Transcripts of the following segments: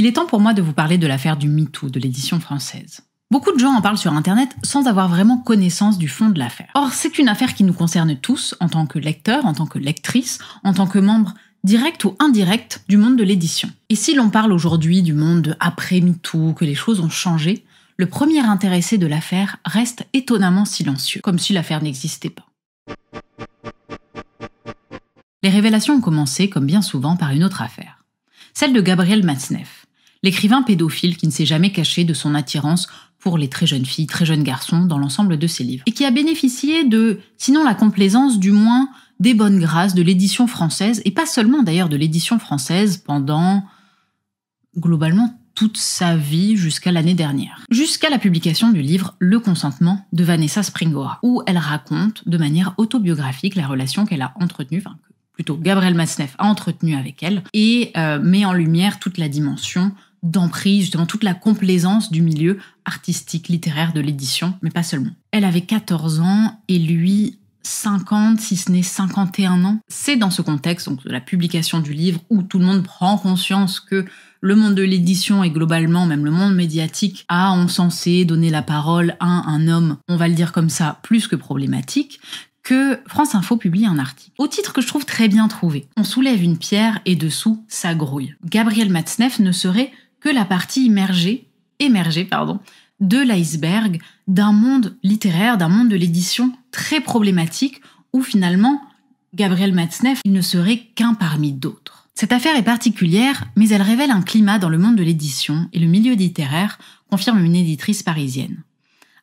Il est temps pour moi de vous parler de l'affaire du MeToo de l'édition française. Beaucoup de gens en parlent sur Internet sans avoir vraiment connaissance du fond de l'affaire. Or, c'est une affaire qui nous concerne tous, en tant que lecteurs, en tant que lectrices, en tant que membres direct ou indirect du monde de l'édition. Et si l'on parle aujourd'hui du monde après MeToo, que les choses ont changé, le premier intéressé de l'affaire reste étonnamment silencieux, comme si l'affaire n'existait pas. Les révélations ont commencé, comme bien souvent, par une autre affaire, celle de Gabriel Matzneff l'écrivain pédophile qui ne s'est jamais caché de son attirance pour les très jeunes filles, très jeunes garçons dans l'ensemble de ses livres, et qui a bénéficié de, sinon la complaisance, du moins des bonnes grâces de l'édition française, et pas seulement d'ailleurs de l'édition française pendant globalement toute sa vie jusqu'à l'année dernière, jusqu'à la publication du livre Le consentement de Vanessa Springora, où elle raconte de manière autobiographique la relation qu'elle a entretenue, enfin, plutôt Gabriel Masneff a entretenue avec elle, et euh, met en lumière toute la dimension d'emprise, justement toute la complaisance du milieu artistique, littéraire, de l'édition, mais pas seulement. Elle avait 14 ans et lui 50, si ce n'est 51 ans. C'est dans ce contexte, donc de la publication du livre, où tout le monde prend conscience que le monde de l'édition et globalement même le monde médiatique a on censé, donné la parole à un homme, on va le dire comme ça, plus que problématique, que France Info publie un article, au titre que je trouve très bien trouvé. On soulève une pierre et dessous, ça grouille. Gabriel Matzneff ne serait que la partie immergée, émergée, pardon, de l'iceberg d'un monde littéraire, d'un monde de l'édition très problématique où finalement Gabriel Matzneff ne serait qu'un parmi d'autres. Cette affaire est particulière, mais elle révèle un climat dans le monde de l'édition et le milieu littéraire, confirme une éditrice parisienne.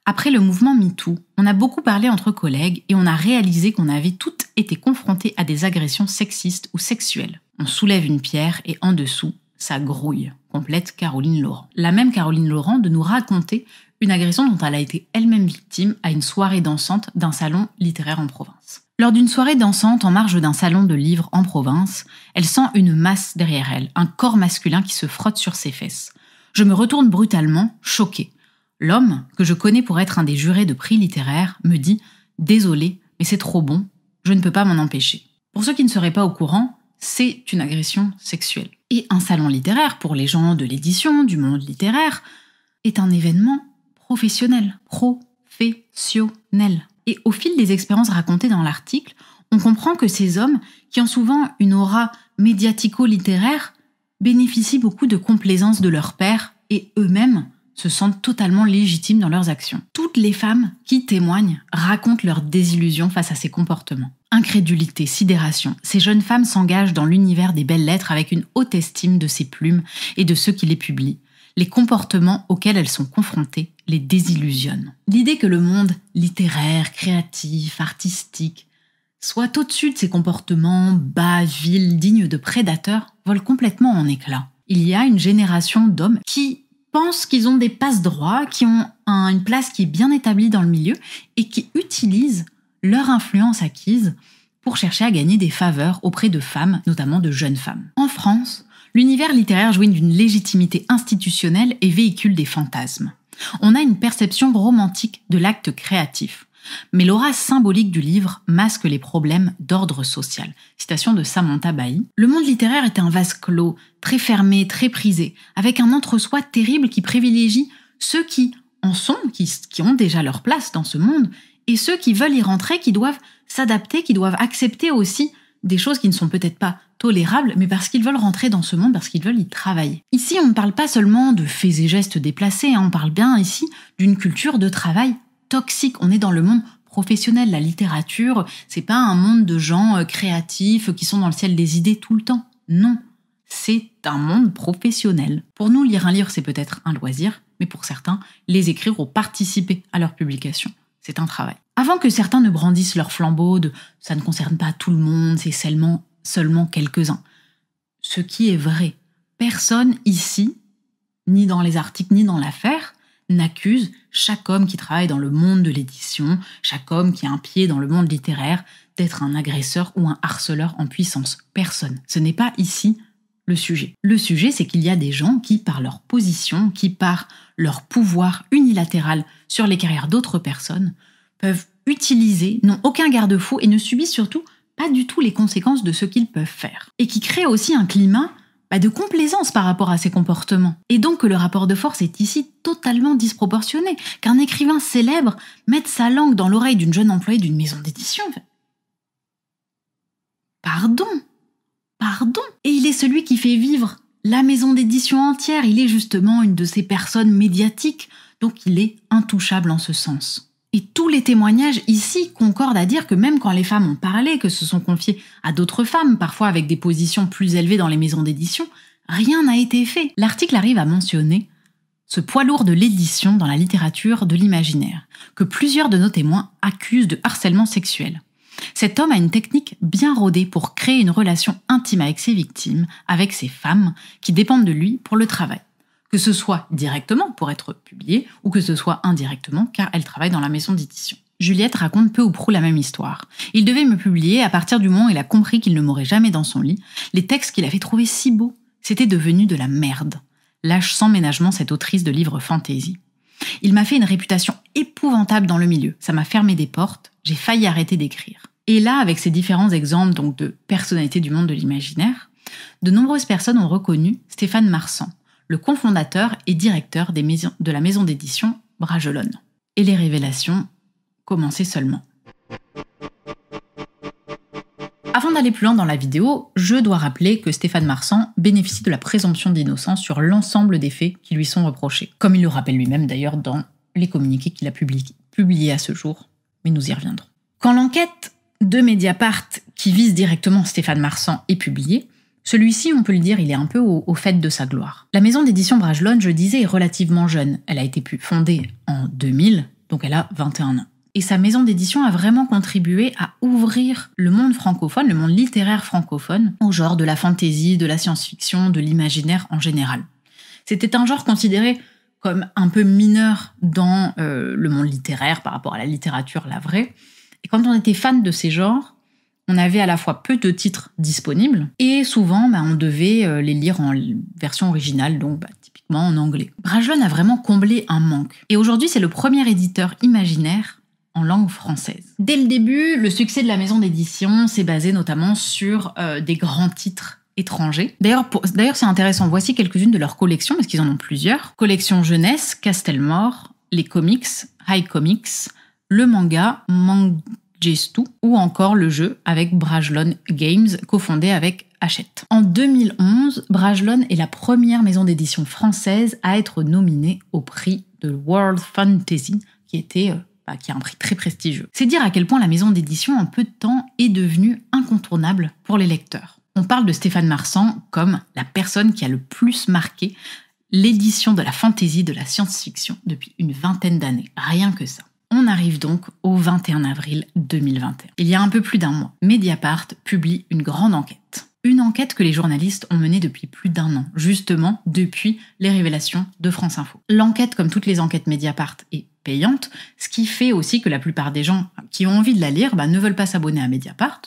Après le mouvement MeToo, on a beaucoup parlé entre collègues et on a réalisé qu'on avait toutes été confrontées à des agressions sexistes ou sexuelles. On soulève une pierre et en dessous, ça grouille complète Caroline Laurent. La même Caroline Laurent de nous raconter une agression dont elle a été elle-même victime à une soirée dansante d'un salon littéraire en province. Lors d'une soirée dansante en marge d'un salon de livres en province, elle sent une masse derrière elle, un corps masculin qui se frotte sur ses fesses. Je me retourne brutalement, choquée. L'homme, que je connais pour être un des jurés de prix littéraire, me dit Désolé, mais c'est trop bon, je ne peux pas m'en empêcher. Pour ceux qui ne seraient pas au courant, c'est une agression sexuelle. Et un salon littéraire, pour les gens de l'édition, du monde littéraire, est un événement professionnel, professionnel. Et au fil des expériences racontées dans l'article, on comprend que ces hommes, qui ont souvent une aura médiatico-littéraire, bénéficient beaucoup de complaisance de leurs père et eux-mêmes se sentent totalement légitimes dans leurs actions. Toutes les femmes qui témoignent racontent leur désillusion face à ces comportements. Incrédulité, sidération, ces jeunes femmes s'engagent dans l'univers des belles lettres avec une haute estime de ces plumes et de ceux qui les publient. Les comportements auxquels elles sont confrontées les désillusionnent. L'idée que le monde littéraire, créatif, artistique, soit au-dessus de ces comportements bas, vil, dignes de prédateurs, vole complètement en éclats. Il y a une génération d'hommes qui pensent qu'ils ont des passe-droits, qui ont une place qui est bien établie dans le milieu et qui utilisent leur influence acquise pour chercher à gagner des faveurs auprès de femmes, notamment de jeunes femmes. En France, l'univers littéraire jouit d'une légitimité institutionnelle et véhicule des fantasmes. On a une perception romantique de l'acte créatif. Mais l'aura symbolique du livre masque les problèmes d'ordre social. Citation de Samantha Bailly. Le monde littéraire est un vase clos, très fermé, très prisé, avec un entre-soi terrible qui privilégie ceux qui en sont, qui, ont déjà leur place dans ce monde, et ceux qui veulent y rentrer, qui doivent s'adapter, qui doivent accepter aussi des choses qui ne sont peut-être pas tolérables, mais parce qu'ils veulent rentrer dans ce monde, parce qu'ils veulent y travailler. Ici, on ne parle pas seulement de faits et gestes déplacés, hein, on parle bien ici d'une culture de travail toxique. On est dans le monde professionnel, la littérature, c'est pas un monde de gens euh, créatifs euh, qui sont dans le ciel des idées tout le temps. Non, c'est un monde professionnel. Pour nous, lire un livre, c'est peut-être un loisir, mais pour certains, les écrire ou participer à leur publication, c'est un travail. Avant que certains ne brandissent leur flambeau de ça ne concerne pas tout le monde, c'est seulement, seulement quelques-uns. Ce qui est vrai, personne ici, ni dans les articles, ni dans l'affaire, n'accuse chaque homme qui travaille dans le monde de l'édition, chaque homme qui a un pied dans le monde littéraire, d'être un agresseur ou un harceleur en puissance. Personne. Ce n'est pas ici le sujet. Le sujet, c'est qu'il y a des gens qui, par leur position, qui par leur pouvoir unilatéral sur les carrières d'autres personnes, peuvent utiliser, n'ont aucun garde-fou et ne subissent surtout pas du tout les conséquences de ce qu'ils peuvent faire. Et qui créent aussi un climat de complaisance par rapport à ses comportements. Et donc que le rapport de force est ici totalement disproportionné, qu'un écrivain célèbre mette sa langue dans l'oreille d'une jeune employée d'une maison d'édition. Pardon, pardon. Et il est celui qui fait vivre la maison d'édition entière, il est justement une de ces personnes médiatiques, donc il est intouchable en ce sens. Et tous les témoignages ici concordent à dire que même quand les femmes ont parlé, que se sont confiées à d'autres femmes, parfois avec des positions plus élevées dans les maisons d'édition, rien n'a été fait. L'article arrive à mentionner ce poids lourd de l'édition dans la littérature de l'imaginaire, que plusieurs de nos témoins accusent de harcèlement sexuel. Cet homme a une technique bien rodée pour créer une relation intime avec ses victimes, avec ses femmes, qui dépendent de lui pour le travail que ce soit directement pour être publié ou que ce soit indirectement car elle travaille dans la maison d'édition. Juliette raconte peu ou prou la même histoire. Il devait me publier à partir du moment où il a compris qu'il ne m'aurait jamais dans son lit. Les textes qu'il avait trouvés si beaux, c'était devenu de la merde. Lâche sans ménagement cette autrice de livres fantasy. Il m'a fait une réputation épouvantable dans le milieu. Ça m'a fermé des portes. J'ai failli arrêter d'écrire. Et là, avec ces différents exemples donc de personnalités du monde de l'imaginaire, de nombreuses personnes ont reconnu Stéphane Marsan, le cofondateur et directeur de la maison d'édition Bragelonne. Et les révélations commençaient seulement. Avant d'aller plus loin dans la vidéo, je dois rappeler que Stéphane Marsan bénéficie de la présomption d'innocence sur l'ensemble des faits qui lui sont reprochés, comme il le rappelle lui-même d'ailleurs dans les communiqués qu'il a publiés à ce jour, mais nous y reviendrons. Quand l'enquête de Mediapart qui vise directement Stéphane Marsan est publiée, celui-ci, on peut le dire, il est un peu au, fait de sa gloire. La maison d'édition Bragelonne, je disais, est relativement jeune. Elle a été fondée en 2000, donc elle a 21 ans. Et sa maison d'édition a vraiment contribué à ouvrir le monde francophone, le monde littéraire francophone, au genre de la fantaisie, de la science-fiction, de l'imaginaire en général. C'était un genre considéré comme un peu mineur dans euh, le monde littéraire par rapport à la littérature, la vraie. Et quand on était fan de ces genres, on avait à la fois peu de titres disponibles et souvent bah, on devait euh, les lire en version originale, donc bah, typiquement en anglais. Bragelonne a vraiment comblé un manque. Et aujourd'hui, c'est le premier éditeur imaginaire en langue française. Dès le début, le succès de la maison d'édition s'est basé notamment sur euh, des grands titres étrangers. D'ailleurs, c'est intéressant, voici quelques-unes de leurs collections, parce qu'ils en ont plusieurs. Collection jeunesse, Castelmore, les comics, High Comics, le manga, manga ou encore le jeu avec Brajlon Games, cofondé avec Hachette. En 2011, Brajlon est la première maison d'édition française à être nominée au prix de World Fantasy, qui était euh, bah, qui a un prix très prestigieux. C'est dire à quel point la maison d'édition en peu de temps est devenue incontournable pour les lecteurs. On parle de Stéphane Marsan comme la personne qui a le plus marqué l'édition de la fantasy de la science-fiction depuis une vingtaine d'années. Rien que ça. On arrive donc au 21 avril 2021. Il y a un peu plus d'un mois, Mediapart publie une grande enquête. Une enquête que les journalistes ont menée depuis plus d'un an, justement depuis les révélations de France Info. L'enquête, comme toutes les enquêtes Mediapart, est payante, ce qui fait aussi que la plupart des gens qui ont envie de la lire bah, ne veulent pas s'abonner à Mediapart,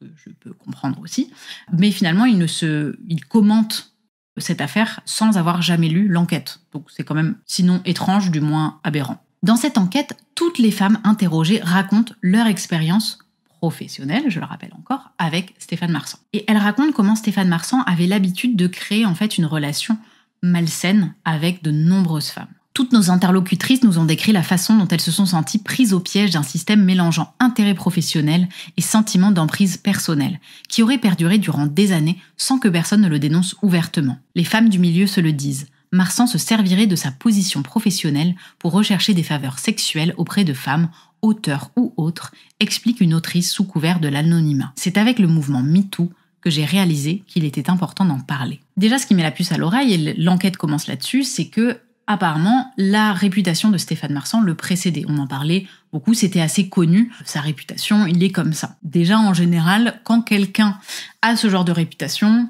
ce que je peux comprendre aussi, mais finalement ne se, ils commentent cette affaire sans avoir jamais lu l'enquête. Donc c'est quand même sinon étrange, du moins aberrant. Dans cette enquête, toutes les femmes interrogées racontent leur expérience professionnelle, je le rappelle encore, avec Stéphane Marsan. Et elles racontent comment Stéphane Marsan avait l'habitude de créer en fait une relation malsaine avec de nombreuses femmes. Toutes nos interlocutrices nous ont décrit la façon dont elles se sont senties prises au piège d'un système mélangeant intérêt professionnel et sentiment d'emprise personnelle, qui aurait perduré durant des années sans que personne ne le dénonce ouvertement. Les femmes du milieu se le disent. Marsan se servirait de sa position professionnelle pour rechercher des faveurs sexuelles auprès de femmes, auteurs ou autres, explique une autrice sous couvert de l'anonymat. C'est avec le mouvement MeToo que j'ai réalisé qu'il était important d'en parler. Déjà, ce qui met la puce à l'oreille, et l'enquête commence là-dessus, c'est que apparemment, la réputation de Stéphane Marsan le précédait. On en parlait beaucoup, c'était assez connu. Sa réputation, il est comme ça. Déjà, en général, quand quelqu'un a ce genre de réputation,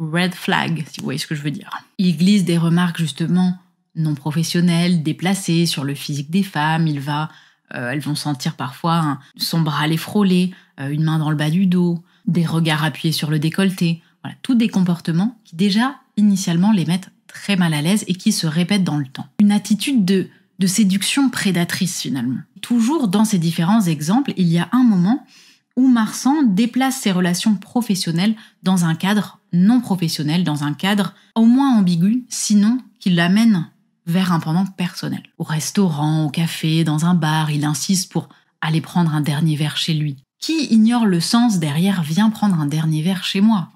red flag, si vous voyez ce que je veux dire. Il glisse des remarques justement non professionnelles, déplacées sur le physique des femmes, il va, euh, elles vont sentir parfois son bras les frôler, euh, une main dans le bas du dos, des regards appuyés sur le décolleté, voilà, tous des comportements qui déjà initialement les mettent très mal à l'aise et qui se répètent dans le temps. Une attitude de, de séduction prédatrice finalement. Toujours dans ces différents exemples, il y a un moment où Marsan déplace ses relations professionnelles dans un cadre non professionnel dans un cadre au moins ambigu, sinon qu'il l'amène vers un pendant personnel. Au restaurant, au café, dans un bar, il insiste pour aller prendre un dernier verre chez lui. Qui ignore le sens derrière vient prendre un dernier verre chez moi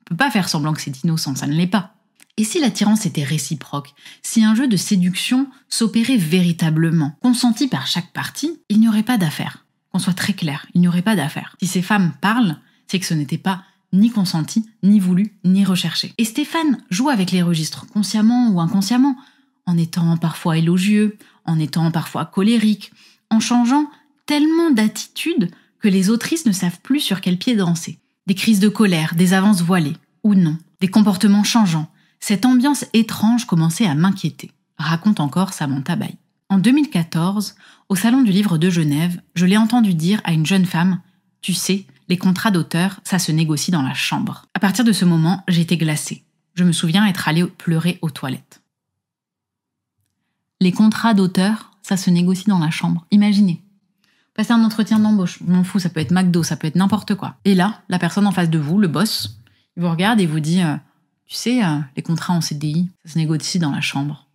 On peut pas faire semblant que c'est innocent, ça ne l'est pas. Et si l'attirance était réciproque, si un jeu de séduction s'opérait véritablement, consenti par chaque partie, il n'y aurait pas d'affaire. Qu'on soit très clair, il n'y aurait pas d'affaire. Si ces femmes parlent, c'est que ce n'était pas ni consenti, ni voulu, ni recherché. Et Stéphane joue avec les registres, consciemment ou inconsciemment, en étant parfois élogieux, en étant parfois colérique, en changeant tellement d'attitude que les autrices ne savent plus sur quel pied danser. Des crises de colère, des avances voilées, ou non, des comportements changeants, cette ambiance étrange commençait à m'inquiéter, raconte encore Samantha Bailly. En 2014, au Salon du Livre de Genève, je l'ai entendu dire à une jeune femme Tu sais, les contrats d'auteur, ça se négocie dans la chambre. À partir de ce moment, j'étais glacée. Je me souviens être allée pleurer aux toilettes. Les contrats d'auteur, ça se négocie dans la chambre. Imaginez. Passer un entretien d'embauche, m'en fous, ça peut être McDo, ça peut être n'importe quoi. Et là, la personne en face de vous, le boss, il vous regarde et vous dit euh, Tu sais, euh, les contrats en CDI, ça se négocie dans la chambre.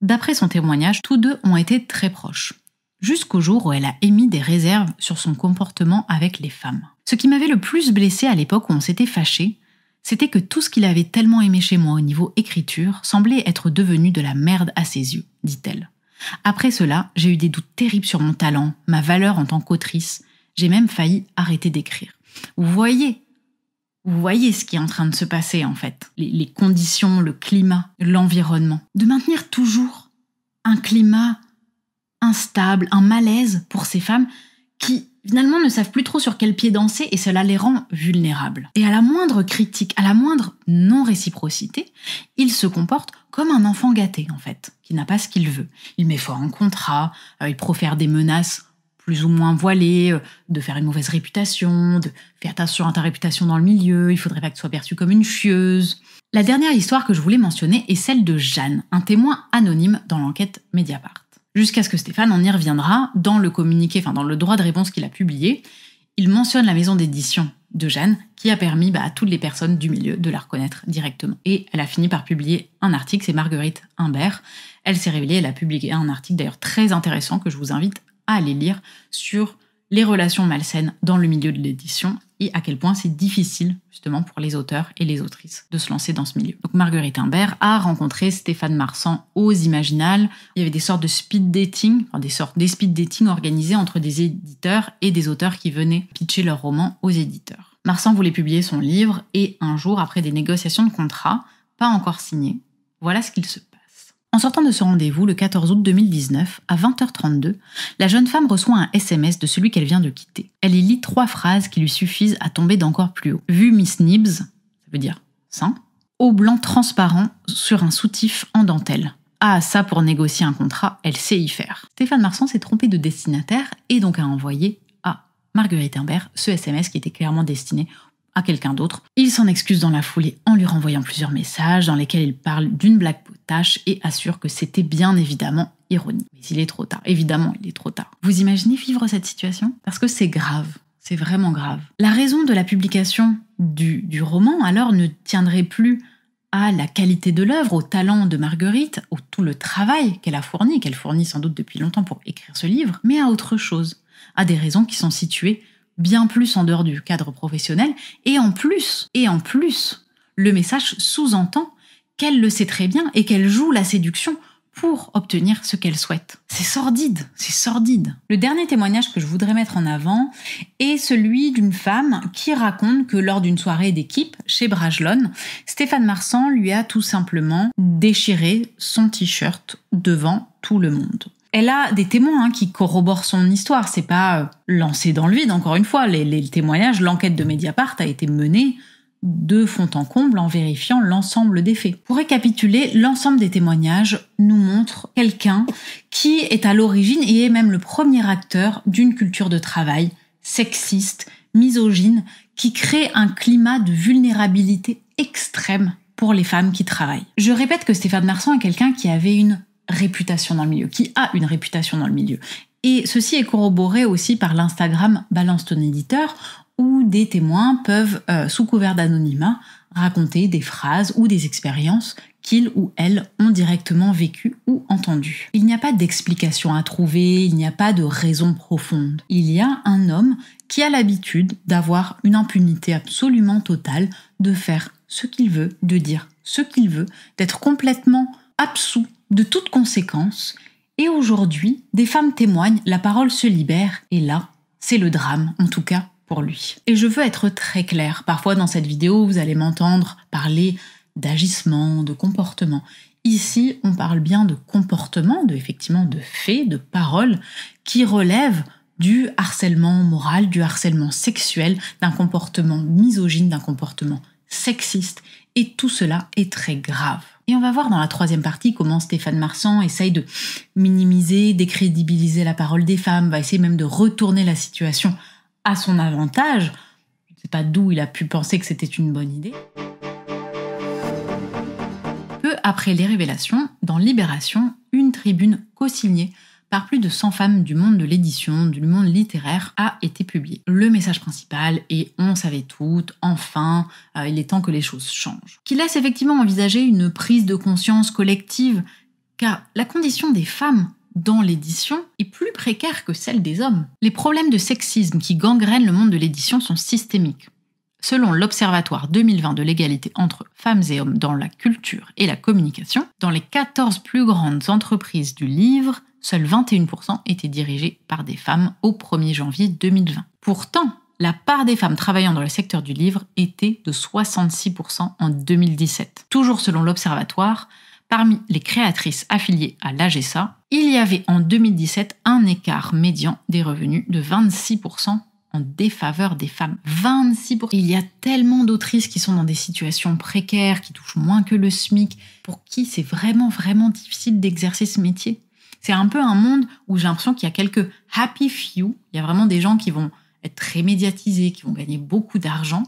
D'après son témoignage, tous deux ont été très proches jusqu'au jour où elle a émis des réserves sur son comportement avec les femmes. Ce qui m'avait le plus blessé à l'époque où on s'était fâché, c'était que tout ce qu'il avait tellement aimé chez moi au niveau écriture semblait être devenu de la merde à ses yeux, dit-elle. Après cela, j'ai eu des doutes terribles sur mon talent, ma valeur en tant qu'autrice. J'ai même failli arrêter d'écrire. Vous voyez, vous voyez ce qui est en train de se passer en fait. les conditions, le climat, l'environnement. De maintenir toujours un climat instable, un malaise pour ces femmes qui finalement ne savent plus trop sur quel pied danser et cela les rend vulnérables. Et à la moindre critique, à la moindre non-réciprocité, il se comporte comme un enfant gâté en fait, qui n'a pas ce qu'il veut. Il met fort un contrat, euh, il profère des menaces plus ou moins voilées, euh, de faire une mauvaise réputation, de faire attention à ta réputation dans le milieu, il faudrait pas que tu sois perçue comme une chieuse. La dernière histoire que je voulais mentionner est celle de Jeanne, un témoin anonyme dans l'enquête Mediapart jusqu'à ce que Stéphane en y reviendra dans le communiqué, enfin dans le droit de réponse qu'il a publié. Il mentionne la maison d'édition de Jeanne qui a permis bah, à toutes les personnes du milieu de la reconnaître directement. Et elle a fini par publier un article, c'est Marguerite Humbert. Elle s'est révélée, elle a publié un article d'ailleurs très intéressant que je vous invite à aller lire sur les relations malsaines dans le milieu de l'édition à quel point c'est difficile justement pour les auteurs et les autrices de se lancer dans ce milieu. Donc Marguerite Imbert a rencontré Stéphane Marsan aux Imaginales. Il y avait des sortes de speed dating, enfin des sortes des speed dating organisés entre des éditeurs et des auteurs qui venaient pitcher leurs romans aux éditeurs. Marsan voulait publier son livre et un jour, après des négociations de contrat, pas encore signées, voilà ce qu'il se en sortant de ce rendez-vous le 14 août 2019, à 20h32, la jeune femme reçoit un SMS de celui qu'elle vient de quitter. Elle y lit trois phrases qui lui suffisent à tomber d'encore plus haut. Vu Miss Nibs, ça veut dire ça, au blanc transparent sur un soutif en dentelle. Ah, ça pour négocier un contrat, elle sait y faire. Stéphane Marsan s'est trompé de destinataire et donc a envoyé à Marguerite Imbert ce SMS qui était clairement destiné à quelqu'un d'autre. Il s'en excuse dans la foulée en lui renvoyant plusieurs messages dans lesquels il parle d'une blague potache et assure que c'était bien évidemment ironie. Mais il est trop tard, évidemment il est trop tard. Vous imaginez vivre cette situation Parce que c'est grave, c'est vraiment grave. La raison de la publication du, roman alors ne tiendrait plus à la qualité de l'œuvre, au talent de Marguerite, au tout le travail qu'elle a fourni, qu'elle fournit sans doute depuis longtemps pour écrire ce livre, mais à autre chose, à des raisons qui sont situées bien plus en dehors du cadre professionnel. Et en plus, et en plus, le message sous-entend qu'elle le sait très bien et qu'elle joue la séduction pour obtenir ce qu'elle souhaite. C'est sordide, c'est sordide. Le dernier témoignage que je voudrais mettre en avant est celui d'une femme qui raconte que lors d'une soirée d'équipe chez Bragelonne, Stéphane Marsan lui a tout simplement déchiré son t-shirt devant tout le monde elle a des témoins hein, qui corroborent son histoire. C'est pas euh, lancé dans le vide, encore une fois. Les, témoignages, l'enquête de Mediapart a été menée de fond en comble en vérifiant l'ensemble des faits. Pour récapituler, l'ensemble des témoignages nous montre quelqu'un qui est à l'origine et est même le premier acteur d'une culture de travail sexiste, misogyne, qui crée un climat de vulnérabilité extrême pour les femmes qui travaillent. Je répète que Stéphane Marsan est quelqu'un qui avait une réputation dans le milieu, qui a une réputation dans le milieu. Et ceci est corroboré aussi par l'Instagram Balance ton éditeur, où des témoins peuvent, euh, sous couvert d'anonymat, raconter des phrases ou des expériences qu'ils ou elles ont directement vécues ou entendues. Il n'y a pas d'explication à trouver, il n'y a pas de raison profonde. Il y a un homme qui a l'habitude d'avoir une impunité absolument totale, de faire ce qu'il veut, de dire ce qu'il veut, d'être complètement absous de toute conséquence, et aujourd'hui, des femmes témoignent, la parole se libère, et là, c'est le drame, en tout cas pour lui. Et je veux être très claire, parfois dans cette vidéo, vous allez m'entendre parler d'agissement, de comportement. Ici, on parle bien de comportement, de effectivement de faits, de paroles qui relèvent du harcèlement moral, du harcèlement sexuel, d'un comportement misogyne, d'un comportement sexiste. Et tout cela est très grave. Et on va voir dans la troisième partie comment Stéphane Marsan essaye de minimiser, décrédibiliser la parole des femmes, va essayer même de retourner la situation à son avantage. Je ne sais pas d'où il a pu penser que c'était une bonne idée. Peu après les révélations, dans Libération, une tribune co-signée par plus de 100 femmes du monde de l'édition, du monde littéraire, a été publié. Le message principal est on savait toutes, enfin, euh, il est temps que les choses changent. Qui laisse effectivement envisager une prise de conscience collective, car la condition des femmes dans l'édition est plus précaire que celle des hommes. Les problèmes de sexisme qui gangrènent le monde de l'édition sont systémiques. Selon l'Observatoire 2020 de l'égalité entre femmes et hommes dans la culture et la communication, dans les 14 plus grandes entreprises du livre, seuls 21% étaient dirigés par des femmes au 1er janvier 2020. Pourtant, la part des femmes travaillant dans le secteur du livre était de 66% en 2017. Toujours selon l'Observatoire, parmi les créatrices affiliées à l'AGSA, il y avait en 2017 un écart médian des revenus de 26% en défaveur des femmes. 26%. Il y a tellement d'autrices qui sont dans des situations précaires, qui touchent moins que le SMIC, pour qui c'est vraiment, vraiment difficile d'exercer ce métier. C'est un peu un monde où j'ai l'impression qu'il y a quelques happy few. Il y a vraiment des gens qui vont être très médiatisés, qui vont gagner beaucoup d'argent.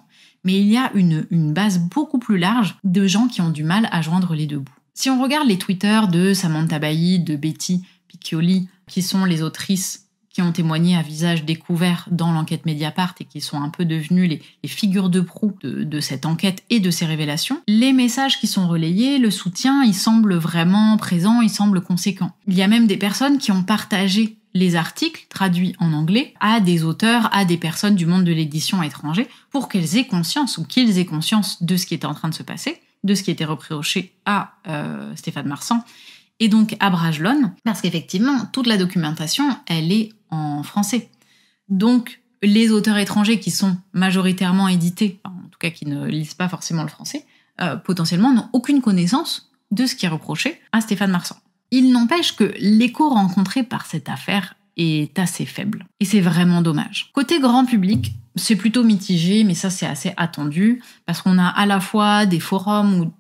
Mais il y a une, base beaucoup plus large de gens qui ont du mal à joindre les deux bouts. Si on regarde les Twitter de Samantha Bailly, de Betty Piccioli, qui sont les autrices qui ont témoigné à visage découvert dans l'enquête Mediapart et qui sont un peu devenus les, figures de proue de, cette enquête et de ces révélations, les messages qui sont relayés, le soutien, il semble vraiment présent, il semble conséquent. Il y a même des personnes qui ont partagé les articles traduits en anglais à des auteurs, à des personnes du monde de l'édition étranger pour qu'elles aient conscience ou qu'ils aient conscience de ce qui était en train de se passer, de ce qui était reproché à euh, Stéphane Marsan et donc à Brajlon, parce qu'effectivement, toute la documentation, elle est en français. Donc, les auteurs étrangers qui sont majoritairement édités, en tout cas qui ne lisent pas forcément le français, euh, potentiellement n'ont aucune connaissance de ce qui est reproché à Stéphane Marsan. Il n'empêche que l'écho rencontré par cette affaire est assez faible. Et c'est vraiment dommage. Côté grand public, c'est plutôt mitigé, mais ça c'est assez attendu, parce qu'on a à la fois des forums ou...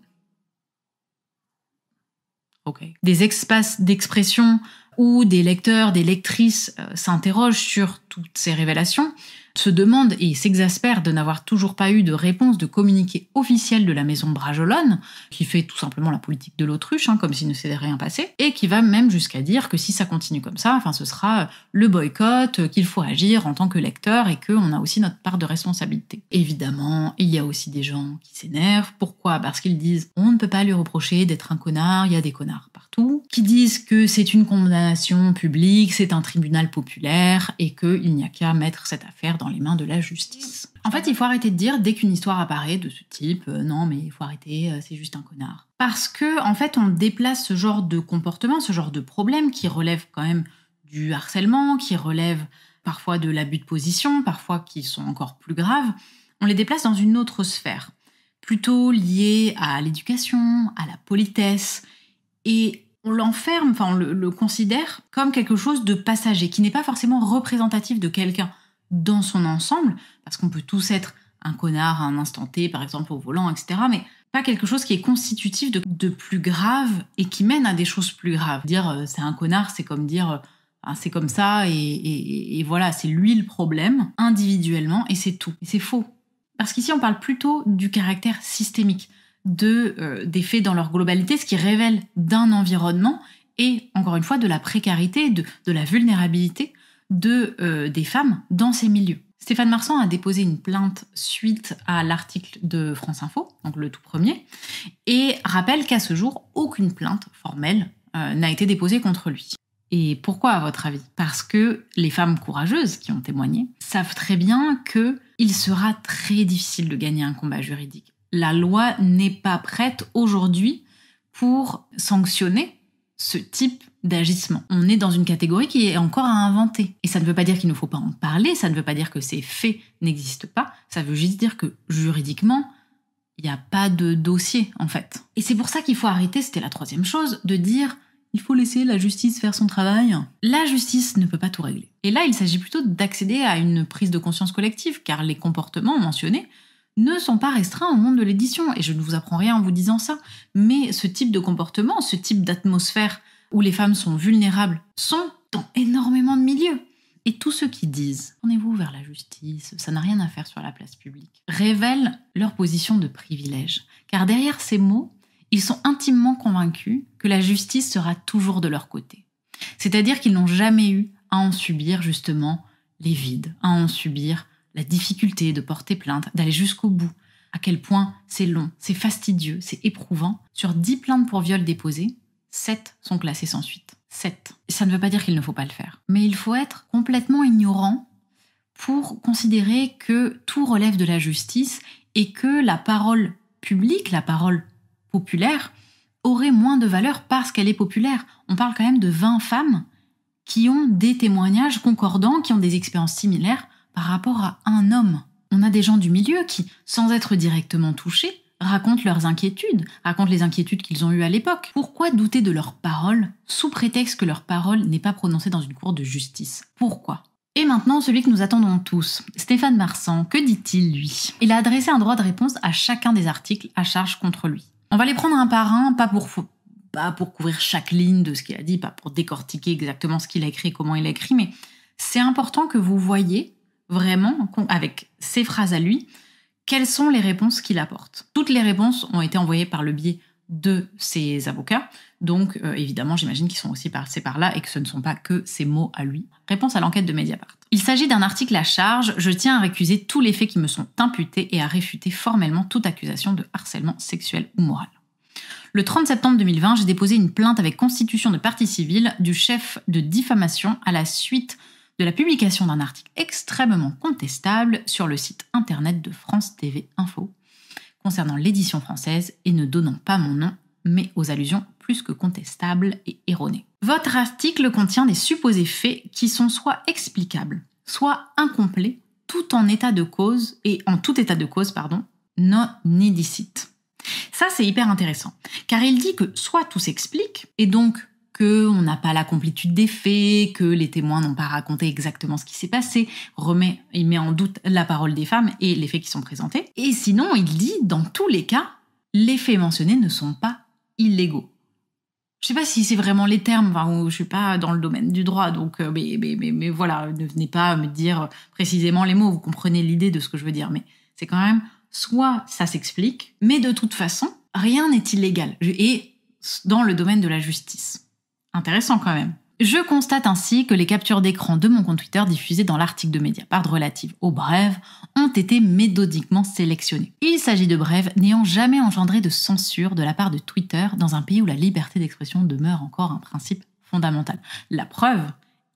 Ok. Des espaces d'expression où des lecteurs, des lectrices euh, s'interrogent sur toutes ces révélations, se demande et s'exaspère de n'avoir toujours pas eu de réponse de communiqué officiel de la maison Brajolone, qui fait tout simplement la politique de l'autruche, hein, comme s'il ne s'était rien passé, et qui va même jusqu'à dire que si ça continue comme ça, enfin, ce sera euh, le boycott, euh, qu'il faut agir en tant que lecteur et qu'on a aussi notre part de responsabilité. Évidemment, il y a aussi des gens qui s'énervent. Pourquoi Parce qu'ils disent on ne peut pas lui reprocher d'être un connard, il y a des connards partout, qui disent que c'est une condamnation publique, c'est un tribunal populaire et qu'il n'y a qu'à mettre cette affaire dans les mains de la justice. En fait, il faut arrêter de dire dès qu'une histoire apparaît de ce type, euh, non mais il faut arrêter, euh, c'est juste un connard. Parce que en fait, on déplace ce genre de comportement, ce genre de problème qui relève quand même du harcèlement, qui relève parfois de l'abus de position, parfois qui sont encore plus graves, on les déplace dans une autre sphère, plutôt liée à l'éducation, à la politesse, et on l'enferme, enfin on le, considère comme quelque chose de passager, qui n'est pas forcément représentatif de quelqu'un dans son ensemble, parce qu'on peut tous être un connard à un instant T, par exemple au volant, etc. Mais pas quelque chose qui est constitutif de, plus grave et qui mène à des choses plus graves. Dire euh, c'est un connard, c'est comme dire euh, c'est comme ça et, voilà, c'est lui le problème individuellement et c'est tout. Et c'est faux. Parce qu'ici on parle plutôt du caractère systémique de, euh, des faits dans leur globalité, ce qui révèle d'un environnement et encore une fois de la précarité, de la vulnérabilité de, euh, des femmes dans ces milieux. Stéphane Marsan a déposé une plainte suite à l'article de France Info, donc le tout premier, et rappelle qu'à ce jour, aucune plainte formelle euh, n'a été déposée contre lui. Et pourquoi, à votre avis Parce que les femmes courageuses qui ont témoigné savent très bien que il sera très difficile de gagner un combat juridique. La loi n'est pas prête aujourd'hui pour sanctionner ce type d'agissement. On est dans une catégorie qui est encore à inventer. Et ça ne veut pas dire qu'il ne faut pas en parler, ça ne veut pas dire que ces faits n'existent pas, ça veut juste dire que juridiquement, il n'y a pas de dossier en fait. Et c'est pour ça qu'il faut arrêter, c'était la troisième chose, de dire il faut laisser la justice faire son travail. La justice ne peut pas tout régler. Et là, il s'agit plutôt d'accéder à une prise de conscience collective, car les comportements mentionnés ne sont pas restreints au monde de l'édition. Et je ne vous apprends rien en vous disant ça. Mais ce type de comportement, ce type d'atmosphère où les femmes sont vulnérables, sont dans énormément de milieux. Et tous ceux qui disent Tournez-vous vers la justice, ça n'a rien à faire sur la place publique, révèlent leur position de privilège. Car derrière ces mots, ils sont intimement convaincus que la justice sera toujours de leur côté. C'est-à-dire qu'ils n'ont jamais eu à en subir justement les vides, à en subir la difficulté de porter plainte, d'aller jusqu'au bout, à quel point c'est long, c'est fastidieux, c'est éprouvant. Sur 10 plaintes pour viol déposées, 7 sont classées sans suite. 7. Ça ne veut pas dire qu'il ne faut pas le faire. Mais il faut être complètement ignorant pour considérer que tout relève de la justice et que la parole publique, la parole populaire, aurait moins de valeur parce qu'elle est populaire. On parle quand même de 20 femmes qui ont des témoignages concordants, qui ont des expériences similaires par rapport à un homme. On a des gens du milieu qui, sans être directement touchés, racontent leurs inquiétudes, racontent les inquiétudes qu'ils ont eues à l'époque. Pourquoi douter de leurs paroles sous prétexte que leur parole n'est pas prononcée dans une cour de justice Pourquoi et maintenant, celui que nous attendons tous, Stéphane Marsan, que dit-il lui Il a adressé un droit de réponse à chacun des articles à charge contre lui. On va les prendre un par un, pas pour, pas pour couvrir chaque ligne de ce qu'il a dit, pas pour décortiquer exactement ce qu'il a écrit, comment il a écrit, mais c'est important que vous voyez vraiment, avec ses phrases à lui, quelles sont les réponses qu'il apporte. Toutes les réponses ont été envoyées par le biais de ses avocats, donc euh, évidemment j'imagine qu'ils sont aussi passés par là et que ce ne sont pas que ses mots à lui. Réponse à l'enquête de Mediapart. Il s'agit d'un article à charge, je tiens à récuser tous les faits qui me sont imputés et à réfuter formellement toute accusation de harcèlement sexuel ou moral. Le 30 septembre 2020, j'ai déposé une plainte avec constitution de partie civile du chef de diffamation à la suite de la publication d'un article extrêmement contestable sur le site internet de France TV Info concernant l'édition française et ne donnant pas mon nom, mais aux allusions plus que contestables et erronées. Votre article contient des supposés faits qui sont soit explicables, soit incomplets, tout en état de cause et en tout état de cause, pardon, non illicite. Ça, c'est hyper intéressant, car il dit que soit tout s'explique, et donc que on n'a pas la complétude des faits, que les témoins n'ont pas raconté exactement ce qui s'est passé, remet, il met en doute la parole des femmes et les faits qui sont présentés. Et sinon, il dit, dans tous les cas, les faits mentionnés ne sont pas illégaux. Je sais pas si c'est vraiment les termes, je ne suis pas dans le domaine du droit, donc euh, mais, voilà, ne venez pas me dire précisément les mots, vous comprenez l'idée de ce que je veux dire, mais c'est quand même soit ça s'explique, mais de toute façon, rien n'est illégal, et dans le domaine de la justice. Intéressant quand même. Je constate ainsi que les captures d'écran de mon compte Twitter diffusées dans l'article de Mediapart relative aux brèves ont été méthodiquement sélectionnées. Il s'agit de brèves n'ayant jamais engendré de censure de la part de Twitter dans un pays où la liberté d'expression demeure encore un principe fondamental. La preuve,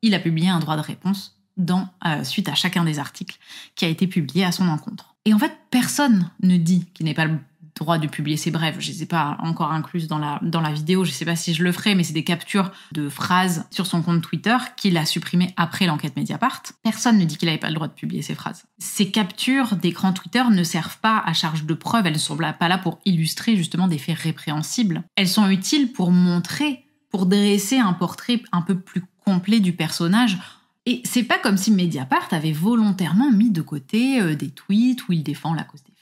il a publié un droit de réponse dans, euh, suite à chacun des articles qui a été publié à son encontre. Et en fait, personne ne dit qu'il n'est pas le droit de publier ses brèves. Je les ai pas encore incluses dans la, dans la vidéo, je sais pas si je le ferai, mais c'est des captures de phrases sur son compte Twitter qu'il a supprimées après l'enquête Mediapart. Personne ne dit qu'il n'avait pas le droit de publier ces phrases. Ces captures d'écran Twitter ne servent pas à charge de preuve, elles ne sont pas là pour illustrer justement des faits répréhensibles. Elles sont utiles pour montrer, pour dresser un portrait un peu plus complet du personnage et c'est pas comme si Mediapart avait volontairement mis de côté euh, des tweets où il défend la cause des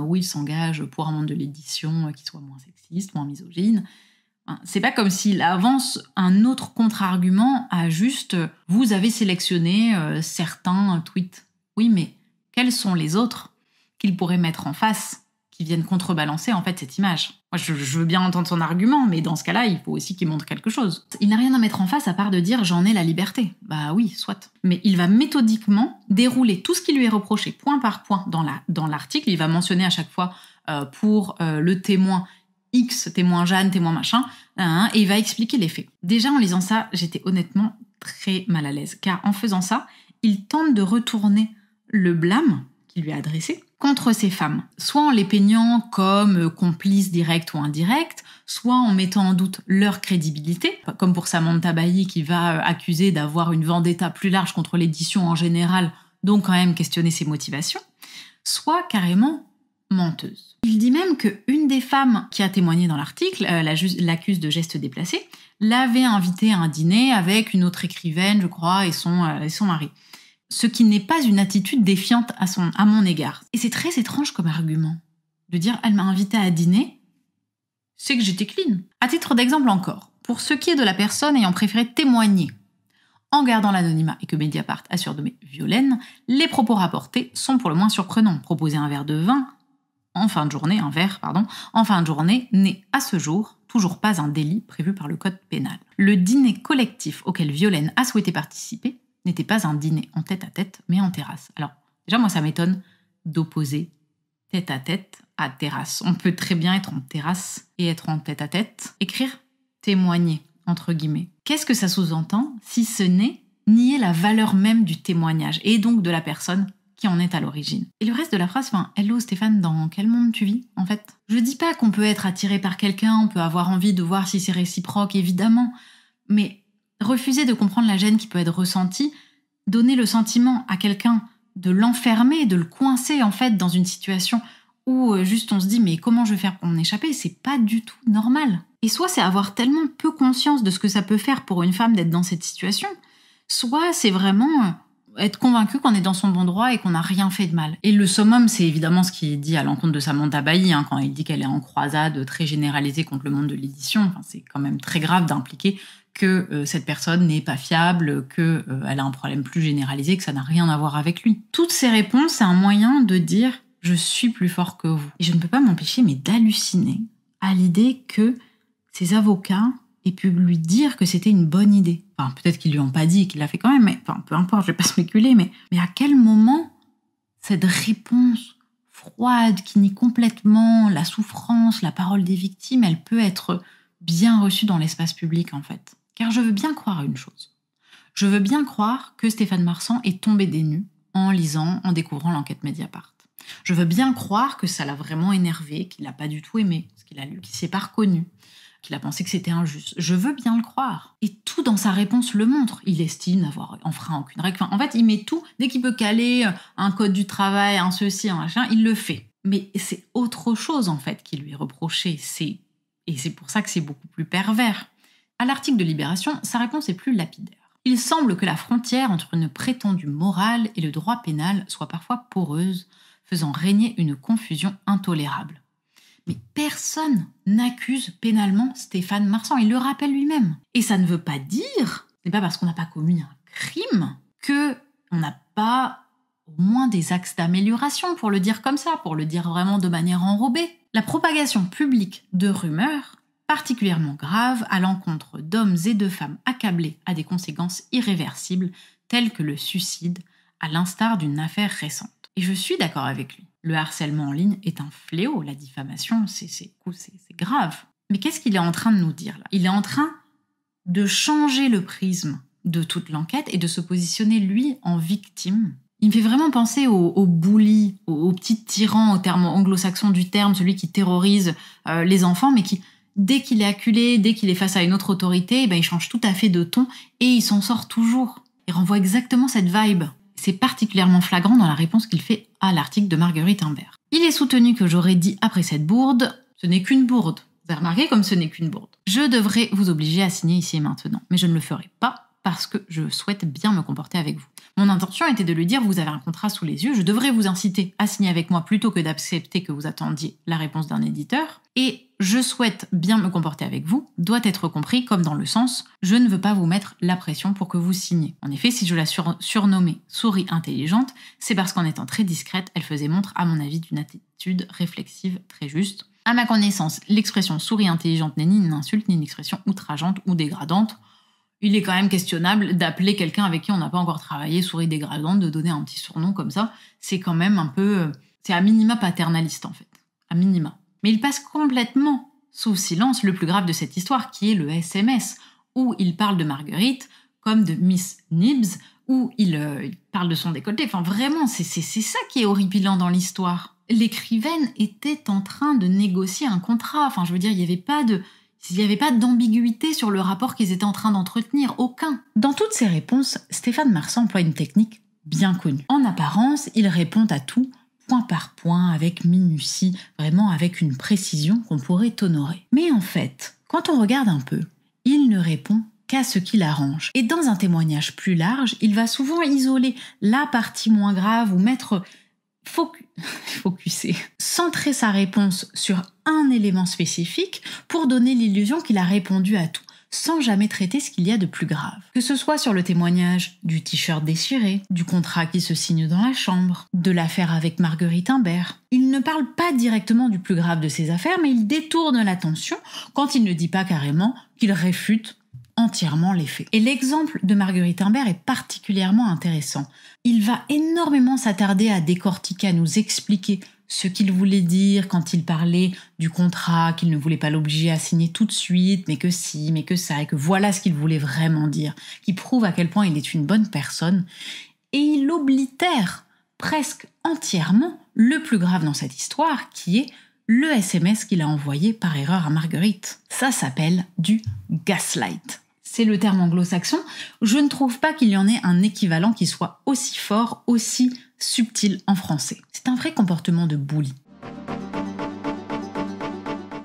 où il s'engage pour un monde de l'édition euh, qui soit moins sexiste, moins misogyne. C'est pas comme s'il avance un autre contre-argument à juste euh, vous avez sélectionné euh, certains tweets. Oui, mais quels sont les autres qu'il pourrait mettre en face qui viennent contrebalancer en fait cette image je, veux bien entendre son argument, mais dans ce cas-là, il faut aussi qu'il montre quelque chose. Il n'a rien à mettre en face à part de dire j'en ai la liberté. Bah oui, soit. Mais il va méthodiquement dérouler tout ce qui lui est reproché, point par point, dans l'article. il va mentionner à chaque fois euh, pour euh, le témoin X, témoin Jeanne, témoin machin, hein, hein, et il va expliquer les faits. Déjà, en lisant ça, j'étais honnêtement très mal à l'aise, car en faisant ça, il tente de retourner le blâme qui lui a adressé contre ces femmes, soit en les peignant comme euh, complices directes ou indirectes, soit en mettant en doute leur crédibilité, comme pour Samantha Bailly qui va euh, accuser d'avoir une vendetta plus large contre l'édition en général, donc quand même questionner ses motivations, soit carrément menteuse. Il dit même qu'une des femmes qui a témoigné dans l'article, euh, l'accuse de gestes déplacés, l'avait invitée à un dîner avec une autre écrivaine, je crois, et et son mari ce qui n'est pas une attitude défiante à, mon égard. Et c'est très étrange comme argument de dire elle m'a invité à dîner, c'est que j'étais clean. À titre d'exemple encore, pour ce qui est de la personne ayant préféré témoigner en gardant l'anonymat et que Mediapart a surnommé Violaine, les propos rapportés sont pour le moins surprenants. Proposer un verre de vin en fin de journée, un verre, pardon, en fin de journée n'est à ce jour toujours pas un délit prévu par le code pénal. Le dîner collectif auquel Violaine a souhaité participer n'était pas un dîner en tête à tête, mais en terrasse. Alors, déjà, moi, ça m'étonne d'opposer tête à tête à terrasse. On peut très bien être en terrasse et être en tête à tête. Écrire, témoigner, entre guillemets. Qu'est-ce que ça sous-entend si ce n'est nier la valeur même du témoignage et donc de la personne qui en est à l'origine. Et le reste de la phrase, enfin, hello Stéphane, dans quel monde tu vis en fait Je dis pas qu'on peut être attiré par quelqu'un, on peut avoir envie de voir si c'est réciproque, évidemment, mais Refuser de comprendre la gêne qui peut être ressentie, donner le sentiment à quelqu'un de l'enfermer, de le coincer en fait dans une situation où euh, juste on se dit mais comment je vais faire pour m'en échapper, c'est pas du tout normal. Et soit c'est avoir tellement peu conscience de ce que ça peut faire pour une femme d'être dans cette situation, soit c'est vraiment euh, être convaincu qu'on est dans son bon droit et qu'on n'a rien fait de mal. Et le summum, c'est évidemment ce qui dit à l'encontre de Samantha Bailly, hein, quand il dit qu'elle est en croisade très généralisée contre le monde de l'édition. c'est quand même très grave d'impliquer que euh, cette personne n'est pas fiable, qu'elle euh, a un problème plus généralisé, que ça n'a rien à voir avec lui. Toutes ces réponses, c'est un moyen de dire je suis plus fort que vous. Et je ne peux pas m'empêcher mais d'halluciner à l'idée que ses avocats aient pu lui dire que c'était une bonne idée. Enfin, peut-être qu'ils lui ont pas dit, qu'il l'a fait quand même, mais enfin, peu importe, je vais pas spéculer, mais à quel moment cette réponse froide qui nie complètement la souffrance, la parole des victimes, elle peut être bien reçue dans l'espace public en fait. Car je veux bien croire une chose. Je veux bien croire que Stéphane Marsan est tombé des nues en lisant, en découvrant l'enquête Mediapart. Je veux bien croire que ça l'a vraiment énervé, qu'il n'a pas du tout aimé ce qu'il a lu, qu'il s'est pas reconnu, qu'il a pensé que c'était injuste. Je veux bien le croire. Et tout dans sa réponse le montre. Il estime avoir enfreint aucune règle. en fait, il met tout. Dès qu'il peut caler euh, un code du travail, un ceci, un machin, il le fait. Mais c'est autre chose, en fait, qui lui est reproché. C'est... Et c'est pour ça que c'est beaucoup plus pervers. À l'article de Libération, sa réponse est plus lapidaire. Il semble que la frontière entre une prétendue morale et le droit pénal soit parfois poreuse, faisant régner une confusion intolérable. Mais personne n'accuse pénalement Stéphane Marsan, il le rappelle lui-même. Et ça ne veut pas dire, ce n'est pas parce qu'on n'a pas commis un crime que on n'a pas au moins des axes d'amélioration, pour le dire comme ça, pour le dire vraiment de manière enrobée. La propagation publique de rumeurs particulièrement grave à l'encontre d'hommes et de femmes accablés à des conséquences irréversibles telles que le suicide, à l'instar d'une affaire récente. Et je suis d'accord avec lui. Le harcèlement en ligne est un fléau, la diffamation, c'est grave. Mais qu'est-ce qu'il est en train de nous dire là Il est en train de changer le prisme de toute l'enquête et de se positionner lui en victime. Il me fait vraiment penser au, au bully, au, petit tyran au terme anglo-saxon du terme, celui qui terrorise euh, les enfants, mais qui dès qu'il est acculé, dès qu'il est face à une autre autorité, eh ben, il change tout à fait de ton et il s'en sort toujours. Il renvoie exactement cette vibe. C'est particulièrement flagrant dans la réponse qu'il fait à l'article de Marguerite Imbert. Il est soutenu que j'aurais dit après cette bourde, ce n'est qu'une bourde. Vous avez remarqué comme ce n'est qu'une bourde. Je devrais vous obliger à signer ici et maintenant, mais je ne le ferai pas parce que je souhaite bien me comporter avec vous. Mon intention était de lui dire, vous avez un contrat sous les yeux, je devrais vous inciter à signer avec moi plutôt que d'accepter que vous attendiez la réponse d'un éditeur. Et je souhaite bien me comporter avec vous doit être compris comme dans le sens je ne veux pas vous mettre la pression pour que vous signiez. En effet, si je la surnommais souris intelligente, c'est parce qu'en étant très discrète, elle faisait montre, à mon avis, d'une attitude réflexive très juste. À ma connaissance, l'expression souris intelligente n'est ni une insulte ni une expression outrageante ou dégradante il est quand même questionnable d'appeler quelqu'un avec qui on n'a pas encore travaillé souris dégradante, de donner un petit surnom comme ça. C'est quand même un peu, euh, c'est à minima paternaliste en fait, à minima. Mais il passe complètement sous silence le plus grave de cette histoire qui est le SMS, où il parle de Marguerite comme de Miss Nibbs où euh, il, parle de son décolleté. Enfin vraiment, c'est ça qui est horripilant dans l'histoire. L'écrivaine était en train de négocier un contrat. Enfin, je veux dire, il n'y avait pas de, s'il n'y avait pas d'ambiguïté sur le rapport qu'ils étaient en train d'entretenir, aucun. Dans toutes ces réponses, Stéphane Marsan emploie une technique bien connue. En apparence, il répond à tout, point par point, avec minutie, vraiment avec une précision qu'on pourrait honorer. Mais en fait, quand on regarde un peu, il ne répond qu'à ce qui l'arrange. Et dans un témoignage plus large, il va souvent isoler la partie moins grave ou mettre focuser, centrer sa réponse sur un élément spécifique pour donner l'illusion qu'il a répondu à tout, sans jamais traiter ce qu'il y a de plus grave. Que ce soit sur le témoignage du t-shirt déchiré, du contrat qui se signe dans la chambre, de l'affaire avec Marguerite Imbert. Il ne parle pas directement du plus grave de ses affaires, mais il détourne l'attention quand il ne dit pas carrément qu'il réfute entièrement les faits. Et l'exemple de Marguerite Imbert est particulièrement intéressant. Il va énormément s'attarder à décortiquer, à nous expliquer ce qu'il voulait dire quand il parlait du contrat, qu'il ne voulait pas l'obliger à signer tout de suite, mais que si, mais que ça, et que voilà ce qu'il voulait vraiment dire, qui prouve à quel point il est une bonne personne. Et il oblitère presque entièrement le plus grave dans cette histoire, qui est le SMS qu'il a envoyé par erreur à Marguerite. Ça s'appelle du gaslight c'est le terme anglo-saxon, je ne trouve pas qu'il y en ait un équivalent qui soit aussi fort, aussi subtil en français. C'est un vrai comportement de bully.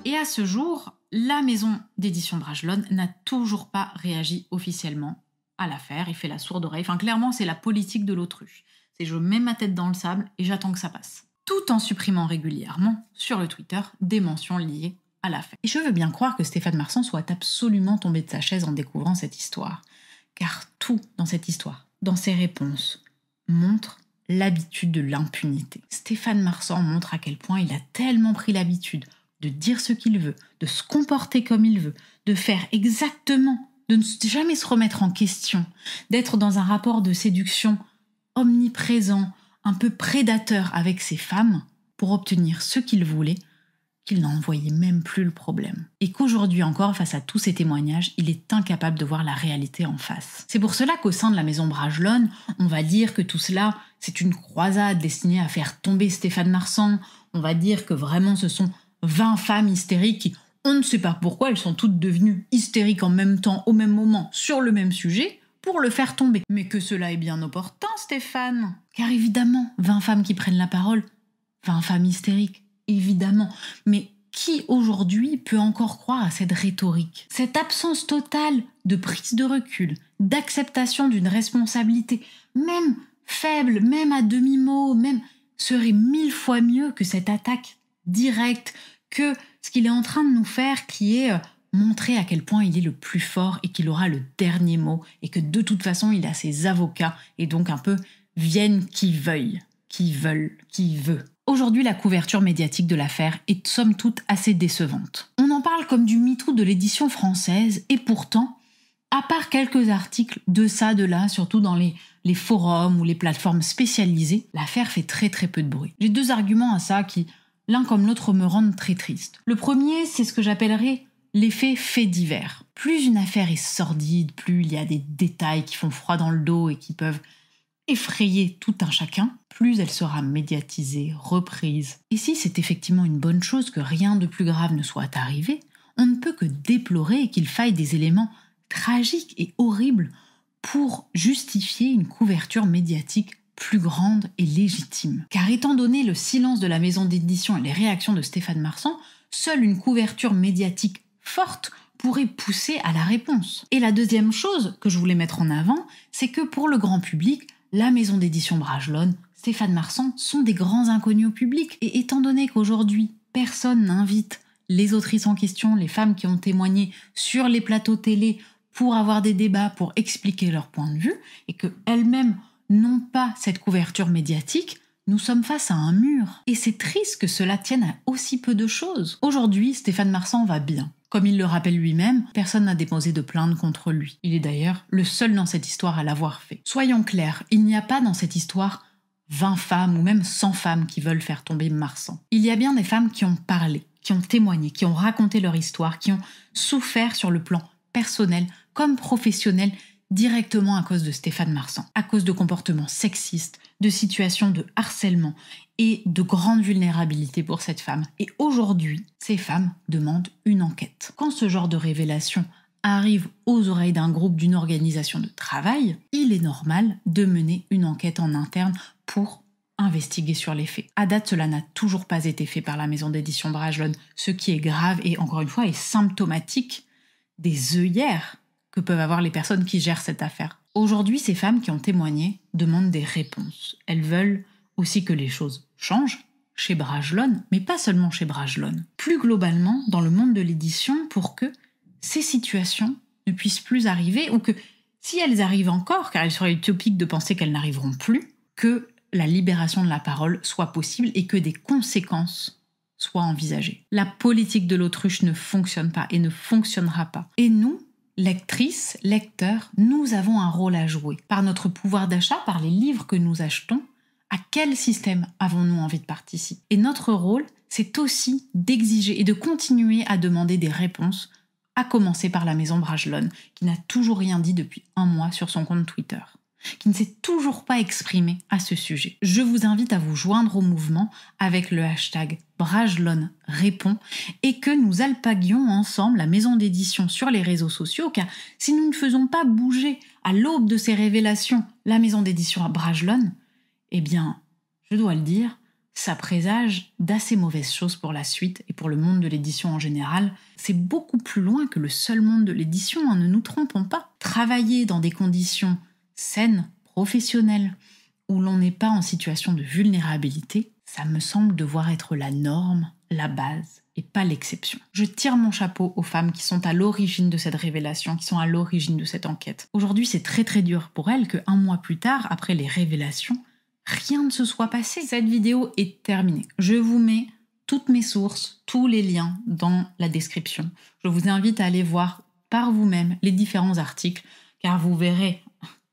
Et à ce jour, la maison d'édition Brajlon n'a toujours pas réagi officiellement à l'affaire il fait la sourde oreille. Enfin, clairement, c'est la politique de l'autruche. C'est je mets ma tête dans le sable et j'attends que ça passe. Tout en supprimant régulièrement, sur le Twitter, des mentions liées à la fin. Et je veux bien croire que Stéphane Marsan soit absolument tombé de sa chaise en découvrant cette histoire, car tout dans cette histoire, dans ses réponses, montre l'habitude de l'impunité. Stéphane Marsan montre à quel point il a tellement pris l'habitude de dire ce qu'il veut, de se comporter comme il veut, de faire exactement, de ne jamais se remettre en question, d'être dans un rapport de séduction omniprésent, un peu prédateur avec ses femmes, pour obtenir ce qu'il voulait, il n'en voyait même plus le problème. Et qu'aujourd'hui encore, face à tous ces témoignages, il est incapable de voir la réalité en face. C'est pour cela qu'au sein de la maison Bragelonne, on va dire que tout cela, c'est une croisade destinée à faire tomber Stéphane Marsan. On va dire que vraiment ce sont 20 femmes hystériques qui, on ne sait pas pourquoi, elles sont toutes devenues hystériques en même temps, au même moment, sur le même sujet, pour le faire tomber. Mais que cela est bien opportun, Stéphane Car évidemment, 20 femmes qui prennent la parole, 20 femmes hystériques, évidemment. Mais qui aujourd'hui peut encore croire à cette rhétorique Cette absence totale de prise de recul, d'acceptation d'une responsabilité, même faible, même à demi-mot, même serait mille fois mieux que cette attaque directe, que ce qu'il est en train de nous faire qui est euh, montrer à quel point il est le plus fort et qu'il aura le dernier mot et que de toute façon il a ses avocats et donc un peu viennent qui veuille, qui veulent, qui veut. Aujourd'hui, la couverture médiatique de l'affaire est somme toute assez décevante. On en parle comme du MeToo de l'édition française, et pourtant, à part quelques articles de ça, de là, surtout dans les, forums ou les plateformes spécialisées, l'affaire fait très très peu de bruit. J'ai deux arguments à ça qui, l'un comme l'autre, me rendent très triste. Le premier, c'est ce que j'appellerais l'effet fait divers. Plus une affaire est sordide, plus il y a des détails qui font froid dans le dos et qui peuvent effrayer tout un chacun, plus elle sera médiatisée, reprise. Et si c'est effectivement une bonne chose que rien de plus grave ne soit arrivé, on ne peut que déplorer qu'il faille des éléments tragiques et horribles pour justifier une couverture médiatique plus grande et légitime. Car étant donné le silence de la maison d'édition et les réactions de Stéphane Marsan, seule une couverture médiatique forte pourrait pousser à la réponse. Et la deuxième chose que je voulais mettre en avant, c'est que pour le grand public, la maison d'édition Bragelonne, Stéphane Marsan sont des grands inconnus au public. Et étant donné qu'aujourd'hui, personne n'invite les autrices en question, les femmes qui ont témoigné sur les plateaux télé pour avoir des débats, pour expliquer leur point de vue, et qu'elles-mêmes n'ont pas cette couverture médiatique, nous sommes face à un mur. Et c'est triste que cela tienne à aussi peu de choses. Aujourd'hui, Stéphane Marsan va bien. Comme il le rappelle lui-même, personne n'a déposé de plainte contre lui. Il est d'ailleurs le seul dans cette histoire à l'avoir fait. Soyons clairs, il n'y a pas dans cette histoire 20 femmes ou même 100 femmes qui veulent faire tomber Marsan. Il y a bien des femmes qui ont parlé, qui ont témoigné, qui ont raconté leur histoire, qui ont souffert sur le plan personnel comme professionnel directement à cause de Stéphane Marsan, à cause de comportements sexistes, de situations de harcèlement et de grande vulnérabilité pour cette femme. Et aujourd'hui, ces femmes demandent une enquête. Quand ce genre de révélation arrive aux oreilles d'un groupe d'une organisation de travail, il est normal de mener une enquête en interne pour investiguer sur les faits. À date, cela n'a toujours pas été fait par la maison d'édition Brajlon, ce qui est grave et encore une fois est symptomatique des œillères que peuvent avoir les personnes qui gèrent cette affaire. Aujourd'hui, ces femmes qui ont témoigné demandent des réponses. Elles veulent aussi que les choses changent chez Bragelonne, mais pas seulement chez Bragelonne. plus globalement dans le monde de l'édition pour que ces situations ne puissent plus arriver ou que si elles arrivent encore, car il serait utopique de penser qu'elles n'arriveront plus, que la libération de la parole soit possible et que des conséquences soient envisagées. La politique de l'autruche ne fonctionne pas et ne fonctionnera pas. Et nous, Lectrice, lecteur, nous avons un rôle à jouer. Par notre pouvoir d'achat, par les livres que nous achetons, à quel système avons-nous envie de participer Et notre rôle, c'est aussi d'exiger et de continuer à demander des réponses, à commencer par la maison Bragelonne, qui n'a toujours rien dit depuis un mois sur son compte Twitter qui ne s'est toujours pas exprimé à ce sujet. Je vous invite à vous joindre au mouvement avec le hashtag Brajlon répond et que nous alpaguions ensemble la maison d'édition sur les réseaux sociaux car si nous ne faisons pas bouger à l'aube de ces révélations la maison d'édition à Brajlon, eh bien, je dois le dire, ça présage d'assez mauvaises choses pour la suite et pour le monde de l'édition en général. C'est beaucoup plus loin que le seul monde de l'édition, hein, ne nous trompons pas. Travailler dans des conditions scène professionnelle, où l'on n'est pas en situation de vulnérabilité, ça me semble devoir être la norme, la base et pas l'exception. Je tire mon chapeau aux femmes qui sont à l'origine de cette révélation, qui sont à l'origine de cette enquête. Aujourd'hui, c'est très très dur pour elles que un mois plus tard, après les révélations, rien ne se soit passé. Cette vidéo est terminée. Je vous mets toutes mes sources, tous les liens dans la description. Je vous invite à aller voir par vous-même les différents articles, car vous verrez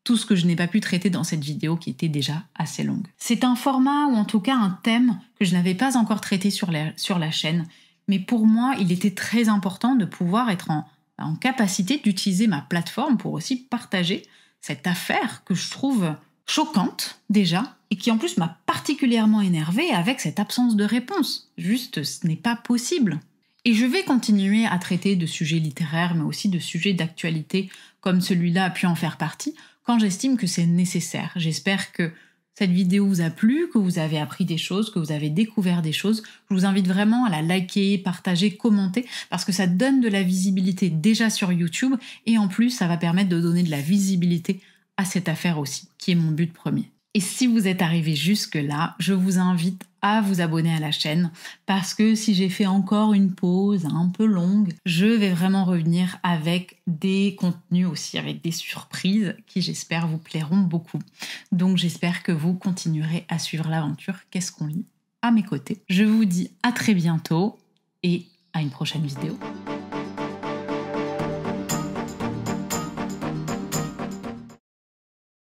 tout ce que je n'ai pas pu traiter dans cette vidéo qui était déjà assez longue. C'est un format ou en tout cas un thème que je n'avais pas encore traité sur la, sur la chaîne, mais pour moi, il était très important de pouvoir être en, en capacité d'utiliser ma plateforme pour aussi partager cette affaire que je trouve choquante déjà et qui en plus m'a particulièrement énervée avec cette absence de réponse. Juste, ce n'est pas possible. Et je vais continuer à traiter de sujets littéraires, mais aussi de sujets d'actualité comme celui-là a pu en faire partie, quand j'estime que c'est nécessaire. J'espère que cette vidéo vous a plu, que vous avez appris des choses, que vous avez découvert des choses. Je vous invite vraiment à la liker, partager, commenter, parce que ça donne de la visibilité déjà sur YouTube, et en plus, ça va permettre de donner de la visibilité à cette affaire aussi, qui est mon but premier. Et si vous êtes arrivé jusque-là, je vous invite à vous abonner à la chaîne parce que si j'ai fait encore une pause un peu longue, je vais vraiment revenir avec des contenus aussi, avec des surprises qui j'espère vous plairont beaucoup. Donc j'espère que vous continuerez à suivre l'aventure Qu'est-ce qu'on lit à mes côtés. Je vous dis à très bientôt et à une prochaine vidéo.